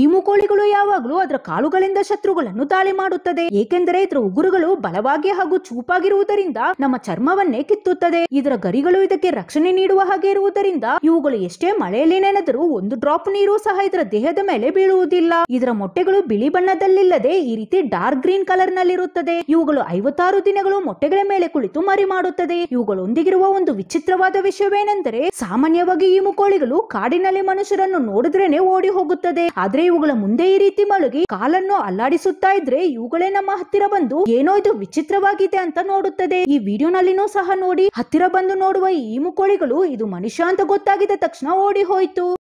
ಈ ಮುಕೋಳಿಗಳು ಯಾವಾಗಲೂ ಅದರ ಕಾಲುಗಳಿಂದ ಶತ್ರುಗಳನ್ನು ದಾಳಿ ಮಾಡುತ್ತದೆ ಏಕೆಂದರೆ ಇದರ ಉಗುರುಗಳು ಬಲವಾಗಿ ಹಾಗೂ ಚೂಪಾಗಿರುವುದರಿಂದ ನಮ್ಮ ಚರ್ಮವನ್ನೇ ಕಿತ್ತುತ್ತದೆ ಇದರ ಗರಿಗಳು ಇದಕ್ಕೆ ರಕ್ಷಣೆ ನೀಡುವ ಹಾಗೆ ಇರುವುದರಿಂದ ಇವುಗಳು ಎಷ್ಟೇ ಮಳೆಯಲ್ಲಿ ನೆನೆದರೂ ಒಂದು ಡ್ರಾಪ್ ನೀರು ಸಹ ಇದರ ದೇಹದ ಮೇಲೆ ಬೀಳುವುದಿಲ್ಲ ಇದರ ಮೊಟ್ಟೆಗಳು ಬಿಳಿ ಬಣ್ಣದಲ್ಲಿಲ್ಲದೆ ಈ ರೀತಿ ಡಾರ್ಕ್ ಗ್ರೀನ್ ಕಲರ್ ನಲ್ಲಿರುತ್ತದೆ ಇವುಗಳು ಐವತ್ತಾರು ದಿನಗಳು ಮೊಟ್ಟೆಗಳ ಮೇಲೆ ಕುಳಿತು ಮರಿ ಮಾಡುತ್ತದೆ ಇವುಗಳೊಂದಿಗಿರುವ ಒಂದು ವಿಚಿತ್ರವಾದ ವಿಷಯವೇನೆಂದರೆ ಸಾಮಾನ್ಯವಾಗಿ ಈ ಮುಕೋಳಿಗಳು ಕಾಡಿನಲ್ಲಿ ಮನುಷ್ಯರನ್ನು ನೋಡಿದ್ರೇನೆ ಓಡಿ ಹೋಗುತ್ತದೆ ಆದ್ರೆ ಇವುಗಳ ಮುಂದೆ ಈ ರೀತಿ ಮಳುಗಿ ಕಾಲನ್ನು ಅಲ್ಲಾಡಿಸುತ್ತಾ ಇದ್ರೆ ಇವುಗಳೇ ನಮ್ಮ ಹತ್ತಿರ ಬಂದು ಏನೋ ಇದು ವಿಚಿತ್ರವಾಗಿದೆ ಅಂತ ನೋಡುತ್ತದೆ ಈ ವಿಡಿಯೋನಲ್ಲಿನೂ ಸಹ ನೋಡಿ ಹತ್ತಿರ ಬಂದು ನೋಡುವ ಈ ಮುಕೋಳಿಗಳು ಇದು ಮನುಷ್ಯ ಅಂತ ಗೊತ್ತಾಗಿದ ತಕ್ಷಣ ಓಡಿ ಹೋಯ್ತು